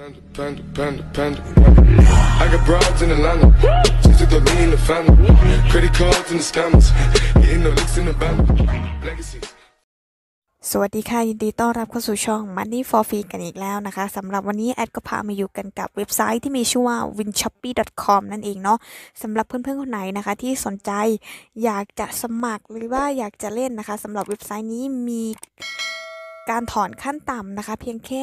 สวัสดีค่ะ ยินดีต้อนรับเข้าสู่ช่อง Money for Free กันอีกแล้วนะคะสำหรับวันนี้แอดก็พามาอยู่กันกับเว็บไซต์ที่มีชื่อว่า w i n s h o p p y c o m นั่นเองเนาะสำหรับเพื่อนๆ คนไหนนะคะที่สนใจอยากจะสมัครหรือว่าอยากจะเล่นนะคะสำหรับเว็บไซต์นี้มีการถอนขั้นต่ำนะคะ เพียงแค่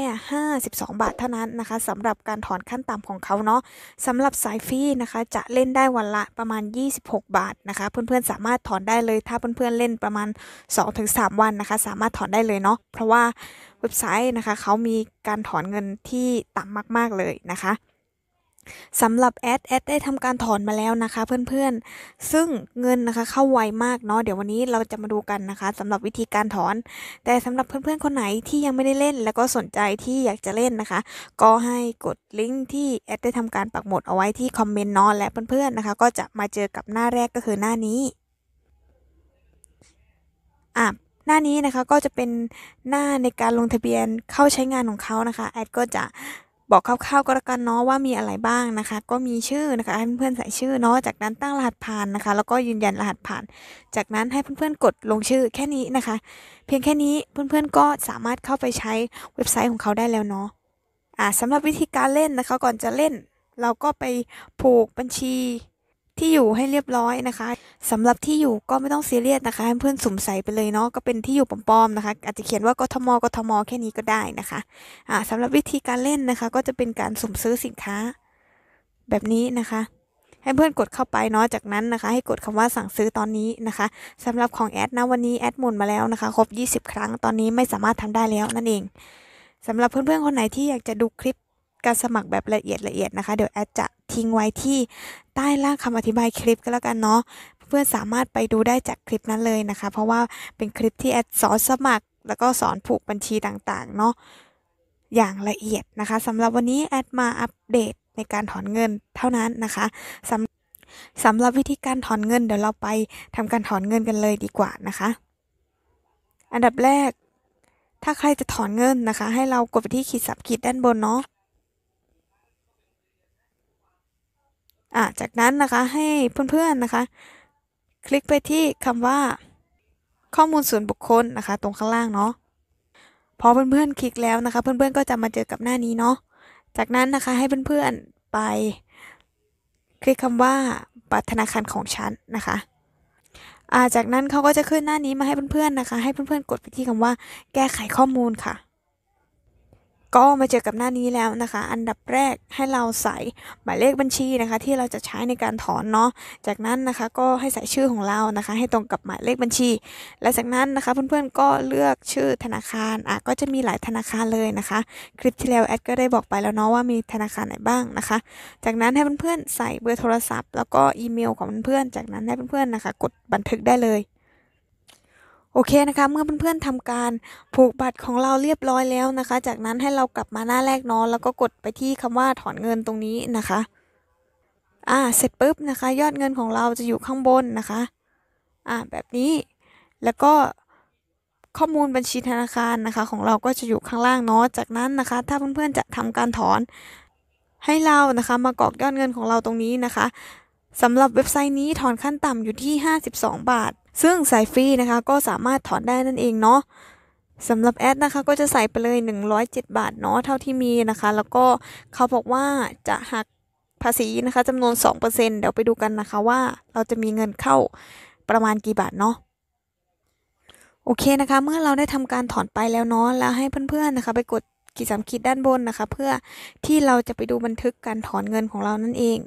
52 บาทเท่านั้นนะคะสำหรับการถอนขั้นต่ำของเขาเนาะสำหรับสายฟรีนะคะ จะเล่นได้วันละประมาณ 26 บาทนะคะ เพื่อนๆสามารถถอนได้เลย ถ้าเพื่อนๆเล่นประมาณ 2-3 วันนะคะ สามารถถอนได้เลยเนาะเพราะว่าเว็บไซต์นะคะเขามีการถอนเงินที่ต่ำมาก ๆเลยนะคะสำหรับแอดแอดได้ทำการถอนมาแล้วนะคะเพื่อนๆ ซึ่งเงินนะคะเข้าไวมากเนาะเดี๋ยววันนี้เราจะมาดูกันนะคะสำหรับวิธีการถอน แต่สำหรับเพื่อนๆคนไหนที่ยังไม่ได้เล่น แล้วก็สนใจที่อยากจะเล่นนะคะ ก็ให้กดลิงก์ที่แอดได้ทำการปักหมุดเอาไว้ที่คอมเมนต์นอนและเพื่อนๆนะคะก็จะมาเจอกับหน้าแรกก็คือหน้านี้อ่ะหน้านี้นะคะก็จะเป็นหน้าในการลงทะเบียนเข้าใช้งานของเขานะคะแอดก็จะบอกคร่าวๆก็แล้วกันเนาะว่ามีอะไรบ้างนะคะ ก็มีชื่อนะคะให้เพื่อนๆใส่ชื่อเนาะจากนั้นตั้งรหัสผ่านนะคะ แล้วก็ยืนยันรหัสผ่าน จากนั้นให้เพื่อนๆกดลงชื่อแค่นี้นะคะ เพียงแค่นี้เพื่อน ๆก็สามารถเข้าไปใช้เว็บไซต์ของเขาได้แล้วเนาะอ่าสำหรับวิธีการเล่นนะคะ ก่อนจะเล่น เราก็ไปผูกบัญชีที่อยู่ให้เรียบร้อยนะคะ สำหรับที่อยู่ก็ไม่ต้องซีเรียสนะคะ ให้เพื่อนสุ่มใส่ไปเลยเนาะก็เป็นที่อยู่ปลอมๆนะคะ อาจจะเขียนว่ากทมกทมแค่นี้ก็ได้นะคะอ่าสำหรับวิธีการเล่นนะคะ ก็จะเป็นการสุ่มซื้อสินค้าแบบนี้นะคะ ให้เพื่อนกดเข้าไปเนาะจากนั้นนะคะ ให้กดคำว่าสั่งซื้อตอนนี้นะคะ สำหรับของแอดนะวันนี้แอดหมุนมาแล้วนะคะ ครบ 20 ครั้งตอนนี้ไม่สามารถทำได้แล้วนั่นเอง สำหรับเพื่อนๆคนไหนที่อยากจะดูคลิปการสมัครแบบละเอียดละเอียดนะคะ เดี๋ยวแอดจะทิ้งไว้ที่ใต้ล่างคำอธิบายคลิปก็แล้วกันเนาะ เพื่อนสามารถไปดูได้จากคลิปนั้นเลยนะคะ เพราะว่าเป็นคลิปที่แอดสอนสมัคร แล้วก็สอนผูกบัญชีต่างๆ เนาะ อย่างละเอียดนะคะสำหรับวันนี้แอดมาอัปเดตในการถอนเงินเท่านั้นนะคะ สำสำหรับวิธีการถอนเงินเดี๋ยวเราไปทำการถอนเงินกันเลยดีกว่านะคะ อันดับแรก ถ้าใครจะถอนเงินนะคะ ให้เรากดไปที่ขีดสับขีดด้านบนเนาะอ่ะจากนั้นนะคะให้เพื่อนๆนะคะ คลิกไปที่คำว่า ข้อมูลส่วนบุคคลนะคะตรงข้างล่างเนาะพอเพื่อนๆคลิกแล้วนะคะ เพื่อนๆก็จะมาเจอกับหน้านี้เนาะจากนั้นนะคะให้เพื่อนๆไปคลิกคำว่าบัตรธนาคารของฉันนะคะาจากนั้นเขาก็จะขึ้นหน้านี้มาให้เพื่อนๆนะคะ ให้เพื่อนๆ กดไปที่คำว่า แก้ไขข้อมูลค่ะก็มาเจอกับหน้านี้แล้วนะคะ อันดับแรกให้เราใส่หมายเลขบัญชีนะคะ ที่เราจะใช้ในการถอนเนาะ จากนั้นนะคะก็ให้ใส่ชื่อของเรานะคะ ให้ตรงกับหมายเลขบัญชีและจากนั้นนะคะเพื่อนๆก็เลือกชื่อธนาคาร อ่ะก็จะมีหลายธนาคารเลยนะคะ คลิปที่แล้วแอดก็ได้บอกไปแล้วเนาะว่ามีธนาคารไหนบ้างนะคะ จากนั้นให้เพื่อนๆใส่เบอร์โทรศัพท์แล้วก็อีเมลของเพื่อนๆจากนั้นให้เพื่อนๆนะคะ กดบันทึกได้เลยโอเคนะคะเมื่อเพื่อนๆทำการผูกบัตรของเราเรียบร้อยแล้วนะคะ จากนั้นให้เรากลับมาหน้าแรกนอนแล้วก็กดไปที่คำว่าถอนเงินตรงนี้นะคะ อ่าเสร็จปุ๊บนะคะ ยอดเงินของเราจะอยู่ข้างบนนะคะ อ่าแบบนี้ แล้วก็ข้อมูลบัญชีธนาคารนะคะของเราก็จะอยู่ข้างล่างเนาะจากนั้นนะคะถ้าเพื่อนๆจะทำการถอนให้เรานะคะมากรอกยอดเงินของเราตรงนี้นะคะสำหรับเว็บไซต์นี้ถอนขั้นต่ำอยู่ที่ 52 บาทซึ่งสายฟรีนะคะก็สามารถถอนได้นั่นเองเนาะสำหรับแอดนะคะก็จะใส่ไปเลย 107 บาทเนาะเท่าที่มีนะคะ แล้วก็เขาบอกว่าจะหักภาษีนะคะจำนวน2%เดี๋ยวไปดูกันนะคะว่าเราจะมีเงินเข้าประมาณกี่บาทเนาะโอเคนะคะ เมื่อเราได้ทำการถอนไปแล้วเนาะแล้วให้เพื่อนๆนะคะ ไปกดกีดสามขีดด้านบนนะคะ เพื่อที่เราจะไปดูบันทึกการถอนเงินของเรานั่นเอง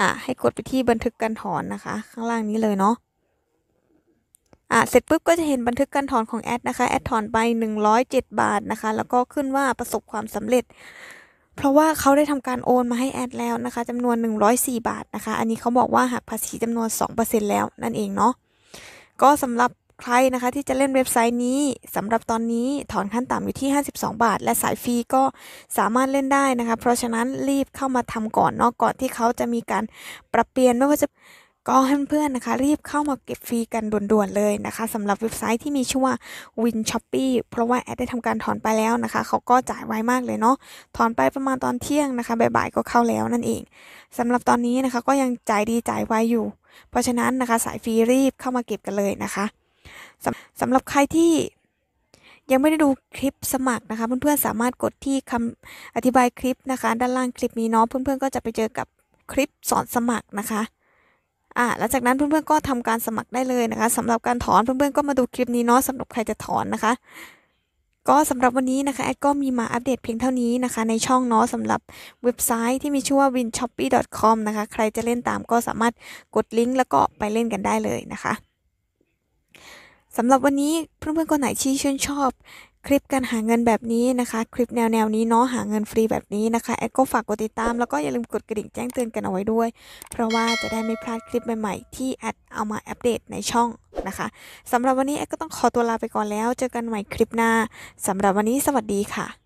อ่ะให้กดไปที่บันทึกการถอนนะคะ ข้างล่างนี้เลยเนาะอ่ะเสร็จปุ๊บก็จะเห็นบันทึกการถอนของแอดนะคะแอดถอนไป107 บาทนะคะแล้วก็ขึ้นว่าประสบความสำเร็จ เพราะว่าเขาได้ทำการโอนมาให้แอดแล้วนะคะจำนวน 104 บาทนะคะ อันนี้เขาบอกว่าหักภาษีจำนวน2%แล้วนั่นเองเนาะก็สำหรับใครนะคะที่จะเล่นเว็บไซต์นี้สำหรับตอนนี้ถอนขั้นต่ำอยู่ที่ 52 บาท และสายฟรีก็สามารถเล่นได้นะคะ เพราะฉะนั้นรีบเข้ามาทำก่อนเนาะก่อนที่เขาจะมีการปรับเปลี่ยนไม่ว่าจะก็ให้เพื่อนๆนะคะ รีบเข้ามาเก็บฟรีกันด่วนๆเลยนะคะสำหรับเว็บไซต์ที่มีชื่อว่า Win Shopee เพราะว่าแอดได้ทำการถอนไปแล้วนะคะ เขาก็จ่ายไวมากเลยเนาะถอนไปประมาณตอนเที่ยงนะคะบ่ายๆ ก็เข้าแล้วนั่นเองสำหรับตอนนี้นะคะ ก็ยังจ่ายดีจ่ายไวอยู่ เพราะฉะนั้นนะคะสายฟรีรีบเข้ามาเก็บกันเลยนะคะสำสำหรับใครที่ยังไม่ได้ดูคลิปสมัครนะคะเพื่อนๆสามารถกดที่คำอธิบายคลิปนะคะ ด้านล่างคลิปนี้เนาะเพื่อนๆก็จะไปเจอกับคลิปสอนสมัครนะคะอ่าหลังจากนั้นเพื่อนๆก็ทำการสมัครได้เลยนะคะ สำหรับการถอนเพื่อนๆก็มาดูคลิปนี้เนาะสำหรับใครจะถอนนะคะ ก็สำหรับวันนี้นะคะแอดก็มีมาอัปเดตเพียงเท่านี้นะคะ ในช่องเนาะสำหรับเว็บไซต์ที่มีชื่อว่า winshoppy.com นะคะ ใครจะเล่นตามก็สามารถกดลิงก์แล้วก็ไปเล่นกันได้เลยนะคะสำหรับวันนี้เพื่อนๆคนไหนที่ชื่นชอบคลิปการหาเงินแบบนี้นะคะ คลิปแนวแนวนี้เนาะหาเงินฟรีแบบนี้นะคะแอดก็ฝากกดติดตามแล้วก็อย่าลืมกดกระดิ่งแจ้งเตือนกันเอาไว้ด้วยเพราะว่าจะได้ไม่พลาดคลิปใหม่ๆ ที่แอดเอามาอัปเดตในช่องนะคะสำหรับวันนี้แอดก็ต้องขอตัวลาไปก่อนแล้วเจอกันใหม่คลิปหน้าสำหรับวันนี้สวัสดีค่ะ